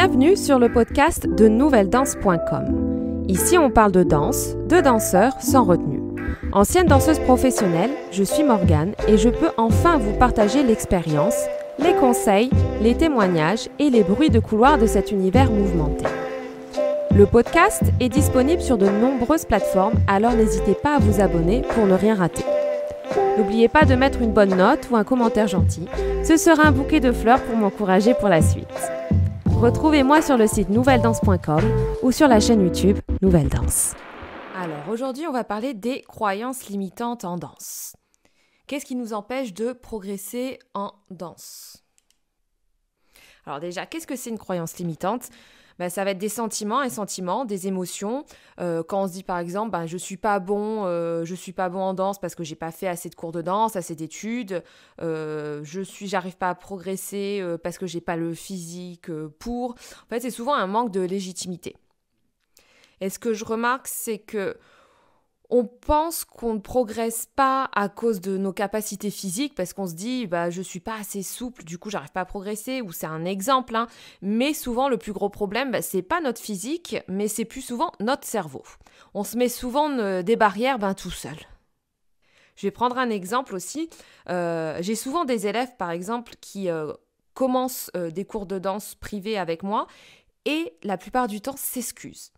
Bienvenue sur le podcast de nouvelledanse.com. Ici, on parle de danse, de danseurs sans retenue. Ancienne danseuse professionnelle, je suis Morgane et je peux enfin vous partager l'expérience, les conseils, les témoignages et les bruits de couloir de cet univers mouvementé. Le podcast est disponible sur de nombreuses plateformes, alors n'hésitez pas à vous abonner pour ne rien rater. N'oubliez pas de mettre une bonne note ou un commentaire gentil. Ce sera un bouquet de fleurs pour m'encourager pour la suite. Retrouvez-moi sur le site nouvelledanse.com ou sur la chaîne YouTube Nouvelle Danse. Alors aujourd'hui, on va parler des croyances limitantes en danse. Qu'est-ce qui nous empêche de progresser en danse Alors déjà, qu'est-ce que c'est une croyance limitante bah, ça va être des sentiments, et sentiments, des émotions. Euh, quand on se dit par exemple, ben, je suis pas bon, euh, je suis pas bon en danse parce que j'ai pas fait assez de cours de danse, assez d'études, euh, je suis, j'arrive pas à progresser parce que j'ai pas le physique pour. En fait, c'est souvent un manque de légitimité. Et ce que je remarque, c'est que on pense qu'on ne progresse pas à cause de nos capacités physiques parce qu'on se dit bah, je ne suis pas assez souple du coup j'arrive pas à progresser ou c'est un exemple hein. mais souvent le plus gros problème bah, c'est pas notre physique mais c'est plus souvent notre cerveau on se met souvent euh, des barrières ben tout seul je vais prendre un exemple aussi euh, j'ai souvent des élèves par exemple qui euh, commencent des cours de danse privés avec moi et la plupart du temps s'excusent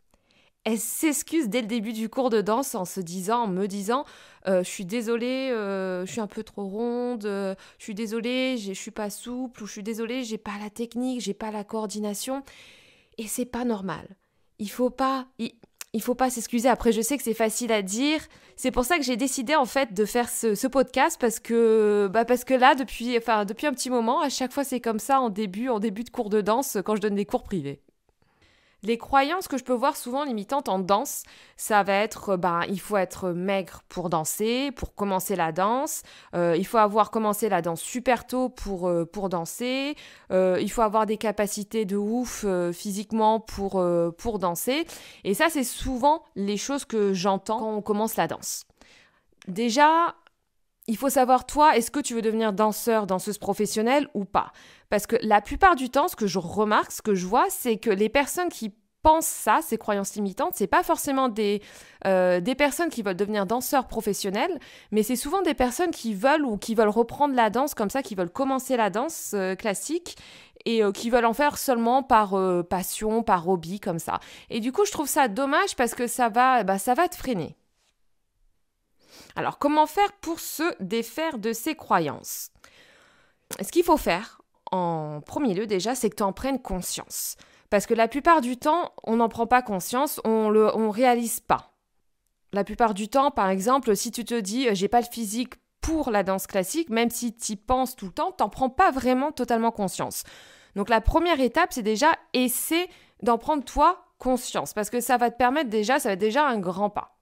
elle s'excuse dès le début du cours de danse en se disant, en me disant, euh, je suis désolée, euh, je suis un peu trop ronde, euh, je suis désolée, je suis pas souple, ou je suis désolée, j'ai pas la technique, j'ai pas la coordination. Et c'est pas normal. Il faut pas, faut pas s'excuser. Après, je sais que c'est facile à dire. C'est pour ça que j'ai décidé en fait de faire ce, podcast parce que, bah parce que là, depuis, enfin depuis un petit moment, à chaque fois c'est comme ça en début, en début de cours de danse quand je donne des cours privés. Les croyances que je peux voir souvent limitantes en danse, ça va être euh, ben il faut être maigre pour danser, pour commencer la danse, euh, il faut avoir commencé la danse super tôt pour euh, pour danser, il faut avoir des capacités de ouf physiquement pour pour danser et ça c'est souvent les choses que j'entends quand on commence la danse. Déjà, il faut savoir, toi, est-ce que tu veux devenir danseur, danseuse professionnelle ou pas Parce que la plupart du temps, ce que je remarque, ce que je vois, c'est que les personnes qui pensent ça, ces croyances limitantes, ce c'est pas forcément euh, des, personnes qui veulent devenir danseurs professionnels, mais c'est souvent des personnes qui veulent ou qui veulent reprendre la danse comme ça, qui veulent commencer la danse euh, classique et euh, qui veulent en faire seulement par passion, par hobby comme ça. Et du coup, je trouve ça dommage parce que ça va, bah, ça va te freiner. Alors, comment faire pour se défaire de ces croyances Ce qu'il faut faire, en premier lieu déjà, c'est que tu en prennes conscience. Parce que la plupart du temps, on n'en prend pas conscience, on ne on réalise pas. La plupart du temps, par exemple, si tu te dis euh, j'ai pas le physique pour la danse classique, même si tu y penses tout le temps, t'en prends pas vraiment totalement conscience. Donc la première étape, c'est déjà essayer d'en prendre toi conscience, parce que ça va te permettre déjà, ça va être déjà un grand pas.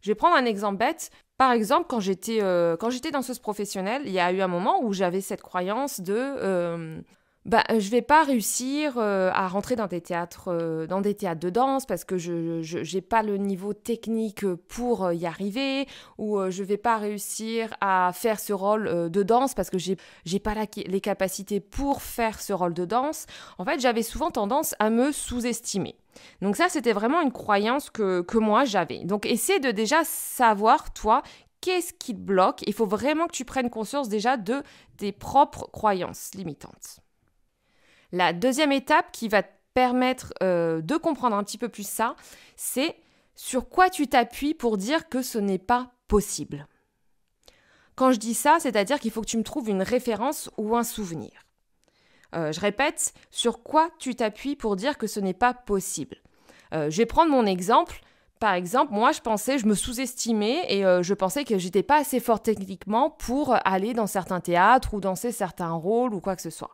Je vais prendre un exemple bête. Par exemple, quand j'étais euh, quand j'étais danseuse professionnelle, il y a eu un moment où j'avais cette croyance de euh, bah, « euh, Je ne vais pas réussir euh, à rentrer dans des théâtres, euh, dans des théâtres de danse parce que je n'ai pas le niveau technique pour y arriver ou je ne vais pas réussir à faire ce rôle de danse parce que je n'ai pas les capacités pour faire ce rôle de danse. En fait, j'avais souvent tendance à me sous-estimer. Donc ça, c'était vraiment une croyance que, que moi j'avais. Donc essaie de déjà savoir, toi, qu'est-ce qui te bloque. Il faut vraiment que tu prennes conscience déjà de tes propres croyances limitantes. La deuxième étape qui va te permettre euh, de comprendre un petit peu plus ça, c'est sur quoi tu t'appuies pour dire que ce n'est pas possible. Quand je dis ça, c'est-à-dire qu'il faut que tu me trouves une référence ou un souvenir. Euh, je répète, sur quoi tu t'appuies pour dire que ce n'est pas possible. Euh, je vais prendre mon exemple. Par exemple, moi, je pensais, je me sous-estimais et je pensais que j'étais pas assez fort techniquement pour aller dans certains théâtres ou danser certains rôles ou quoi que ce soit.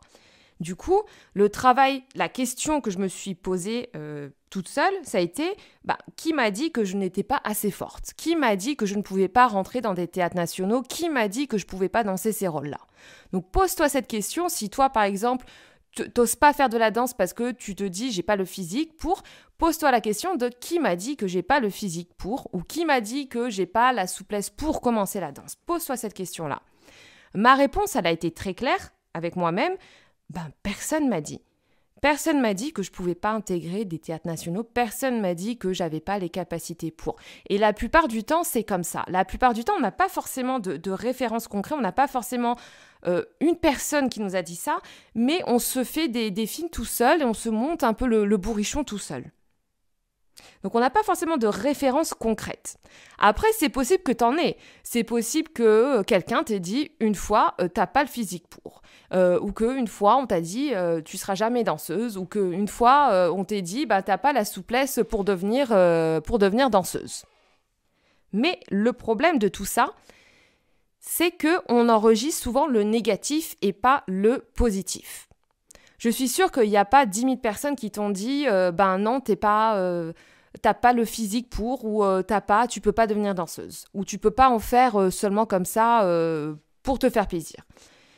Du coup, le travail, la question que je me suis posée euh, toute seule, ça a été bah, qui m'a dit que je n'étais pas assez forte Qui m'a dit que je ne pouvais pas rentrer dans des théâtres nationaux Qui m'a dit que je ne pouvais pas danser ces rôles-là Donc pose-toi cette question si toi, par exemple, t'oses pas faire de la danse parce que tu te dis j'ai pas le physique pour, pose-toi la question de qui m'a dit que j'ai pas le physique pour ou qui m'a dit que j'ai pas la souplesse pour commencer la danse. Pose-toi cette question-là. Ma réponse, elle a été très claire avec moi-même. Ben, personne m'a dit. Personne m'a dit que je pouvais pas intégrer des théâtres nationaux, personne m'a dit que j'avais pas les capacités pour. Et la plupart du temps, c'est comme ça. La plupart du temps, on n'a pas forcément de, référence références concrètes, on n'a pas forcément euh, une personne qui nous a dit ça, mais on se fait des, films tout seul et on se monte un peu le, le bourrichon tout seul. Donc on n'a pas forcément de référence concrète. Après, c'est possible que t'en aies. C'est possible que euh, quelqu'un t'ait dit une fois tu euh, t'as pas le physique pour, euh, ou qu'une fois on t'a dit tu seras jamais danseuse, ou qu'une une fois on t'ait dit bah t'as pas la souplesse pour devenir pour devenir danseuse. Mais le problème de tout ça, c'est qu'on enregistre souvent le négatif et pas le positif. Je suis sûre qu'il n'y a pas 10 000 personnes qui t'ont dit euh, ben non, t'es pas. Euh, t'as pas le physique pour ou euh, t'as pas tu peux pas devenir danseuse ou tu peux pas en faire seulement comme ça pour te faire plaisir.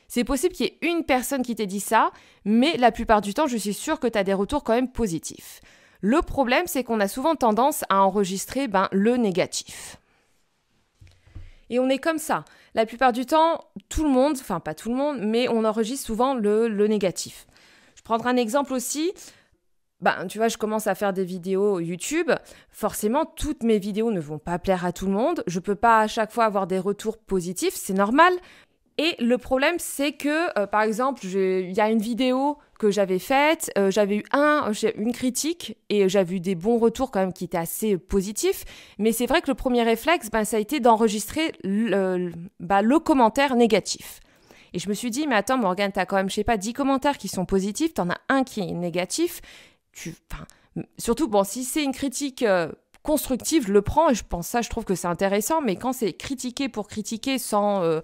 C'est possible qu'il y ait une personne qui t'ait dit ça, mais la plupart du temps, je suis sûre que t'as des retours quand même positifs. Le problème, c'est qu'on a souvent tendance à enregistrer ben, le négatif. Et on est comme ça. La plupart du temps, tout le monde, enfin pas tout le monde, mais on enregistre souvent le négatif prendre un exemple aussi. Ben, tu vois, je commence à faire des vidéos YouTube. Forcément, toutes mes vidéos ne vont pas plaire à tout le monde. Je peux pas à chaque fois avoir des retours positifs, c'est normal. Et le problème, c'est que, euh, par exemple, il y a une vidéo que j'avais faite, euh, j'avais eu un, une critique et j'avais eu des bons retours quand même qui étaient assez positifs. Mais c'est vrai que le premier réflexe, ben, ça a été d'enregistrer le ben, commentaire négatif. Et je me suis dit, mais attends, Morgane, t'as quand même, je sais pas, 10 commentaires qui sont positifs, t'en as un qui est négatif. Tu, surtout, bon, si c'est une critique euh, constructive, je le prends et je pense ça, je trouve que c'est intéressant, mais quand c'est critiquer pour critiquer euh,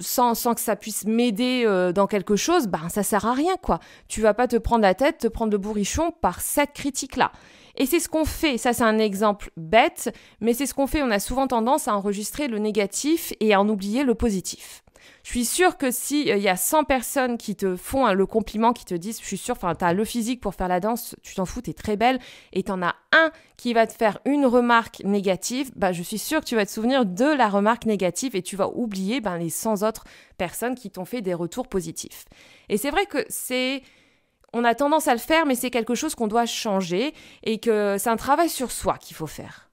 sans. sans, que ça puisse m'aider euh, dans quelque chose, ben ça sert à rien quoi. Tu vas pas te prendre la tête, te prendre le bourrichon par cette critique-là. Et c'est ce qu'on fait, ça c'est un exemple bête, mais c'est ce qu'on fait, on a souvent tendance à enregistrer le négatif et à en oublier le positif. Je suis sûre que s'il euh, y a 100 personnes qui te font le compliment, qui te disent, je suis sûre, enfin, t'as le physique pour faire la danse, tu t'en fous, tu es très belle, et t'en as un qui va te faire une remarque négative, bah, je suis sûre que tu vas te souvenir de la remarque négative et tu vas oublier ben, les 100 autres personnes qui t'ont fait des retours positifs. Et c'est vrai que c'est on a tendance à le faire, mais c'est quelque chose qu'on doit changer et que c'est un travail sur soi qu'il faut faire.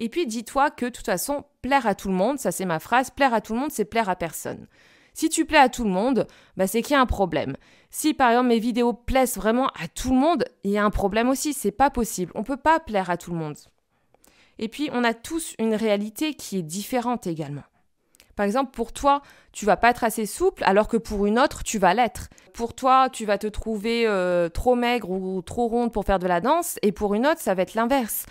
Et puis dis-toi que de toute façon, plaire à tout le monde, ça c'est ma phrase, plaire à tout le monde, c'est plaire à personne. Si tu plais à tout le monde, bah, c'est qu'il y a un problème. Si par exemple mes vidéos plaisent vraiment à tout le monde, il y a un problème aussi, c'est pas possible. On peut pas plaire à tout le monde. Et puis on a tous une réalité qui est différente également. Par exemple, pour toi, tu vas pas être assez souple, alors que pour une autre, tu vas l'être. Pour toi, tu vas te trouver euh, trop maigre ou trop ronde pour faire de la danse, et pour une autre, ça va être l'inverse.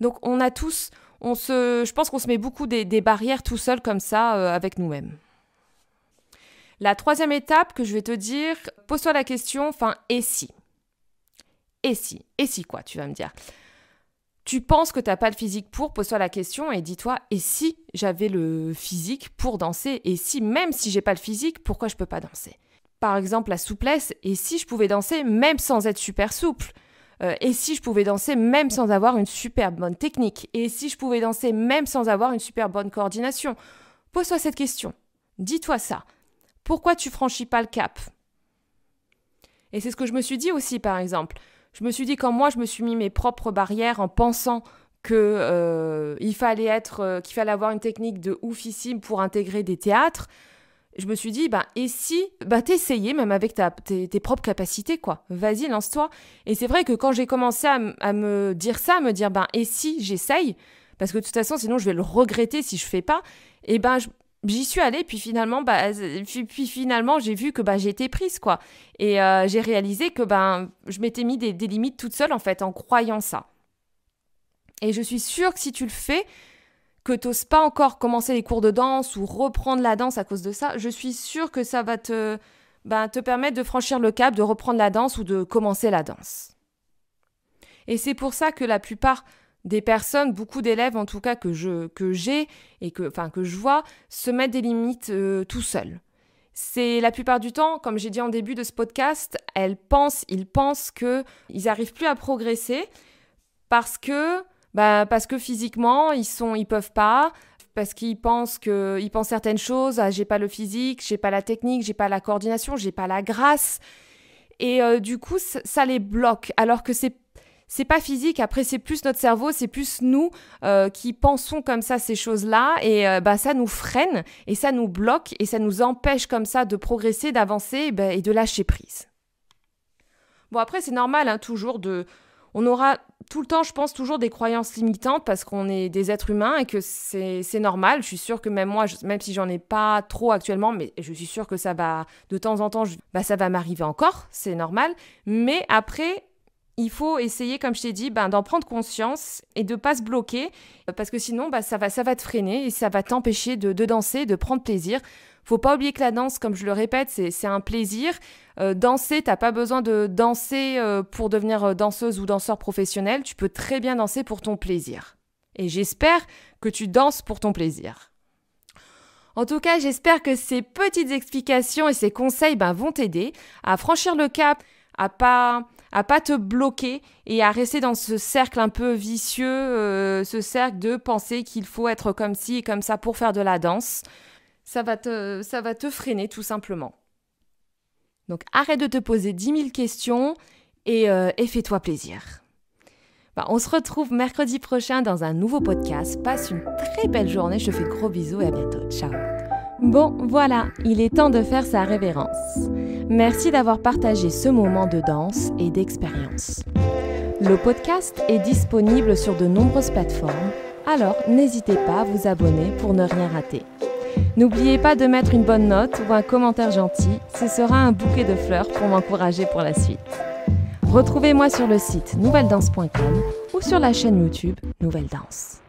Donc on a tous je pense qu'on se met beaucoup des, barrières tout seul comme ça euh, avec nous-mêmes. La troisième étape que je vais te dire, pose-toi la question, enfin, et si Et si Et si quoi, tu vas me dire Tu penses que tu n'as pas le physique pour, pose-toi la question et dis-toi, et si j'avais le physique pour danser Et si, même si j'ai pas le physique, pourquoi je peux pas danser Par exemple, la souplesse, et si je pouvais danser même sans être super souple euh, et si je pouvais danser même sans avoir une super bonne technique Et si je pouvais danser même sans avoir une super bonne coordination Pose-toi cette question. Dis-toi ça. Pourquoi tu franchis pas le cap Et c'est ce que je me suis dit aussi, par exemple. Je me suis dit quand moi je me suis mis mes propres barrières en pensant que euh, fallait être, euh, qu'il fallait avoir une technique de oufissime pour intégrer des théâtres je me suis dit, bah, et si, bah, t'essayais même avec ta, tes, propres capacités, quoi. Vas-y, lance-toi. Et c'est vrai que quand j'ai commencé à, me dire ça, à me dire, bah, et si j'essaye, parce que de toute façon, sinon, je vais le regretter si je fais pas, et eh ben, j'y suis allée, puis finalement, bah, puis finalement, j'ai vu que bah, j'étais prise, quoi. Et euh, j'ai réalisé que ben, je m'étais mis des, des limites toute seule, en fait, en croyant ça. Et je suis sûre que si tu le fais, que t'oses pas encore commencer les cours de danse ou reprendre la danse à cause de ça, je suis sûre que ça va te, ben, te permettre de franchir le cap, de reprendre la danse ou de commencer la danse. Et c'est pour ça que la plupart des personnes, beaucoup d'élèves en tout cas que je que j'ai et que enfin que je vois, se mettent des limites euh, tout seuls. C'est la plupart du temps, comme j'ai dit en début de ce podcast, elles pensent, ils pensent que ils plus à progresser parce que bah, parce que physiquement, ils sont, ils peuvent pas, parce qu'ils pensent que, ils pensent certaines choses, ah, j'ai pas le physique, j'ai pas la technique, j'ai pas la coordination, j'ai pas la grâce. Et euh, du coup, ça, les bloque, alors que c'est c'est pas physique. Après, c'est plus notre cerveau, c'est plus nous euh, qui pensons comme ça ces choses-là, et euh, bah, ça nous freine, et ça nous bloque, et ça nous empêche comme ça de progresser, d'avancer, bah, et, de lâcher prise. Bon après c'est normal hein, toujours de on aura tout le temps, je pense, toujours des croyances limitantes parce qu'on est des êtres humains et que c'est normal. Je suis sûre que même moi, même si j'en ai pas trop actuellement, mais je suis sûre que ça va, de temps en temps, bah, ça va m'arriver encore, c'est normal. Mais après, il faut essayer, comme je t'ai dit, ben, d'en prendre conscience et de pas se bloquer, parce que sinon, ben, ça, va, ça va te freiner et ça va t'empêcher de, danser, de prendre plaisir. Faut pas oublier que la danse, comme je le répète, c'est un plaisir. Danser, euh, danser, t'as pas besoin de danser euh, pour devenir euh, danseuse ou danseur professionnel. Tu peux très bien danser pour ton plaisir. Et j'espère que tu danses pour ton plaisir. En tout cas, j'espère que ces petites explications et ces conseils ben, vont t'aider à franchir le cap, à pas à pas te bloquer et à rester dans ce cercle un peu vicieux, euh, ce cercle de penser qu'il faut être comme ci et comme ça pour faire de la danse. Ça va te, ça va te freiner tout simplement. Donc arrête de te poser 10 000 questions euh, et, fais-toi plaisir. Bah, on se retrouve mercredi prochain dans un nouveau podcast. Passe une très belle journée. Je te fais gros bisous et à bientôt. Ciao. Bon, voilà, il est temps de faire sa révérence. Merci d'avoir partagé ce moment de danse et d'expérience. Le podcast est disponible sur de nombreuses plateformes, alors n'hésitez pas à vous abonner pour ne rien rater. N'oubliez pas de mettre une bonne note ou un commentaire gentil, ce sera un bouquet de fleurs pour m'encourager pour la suite. Retrouvez-moi sur le site nouvelledanse.com ou sur la chaîne YouTube Nouvelle Danse.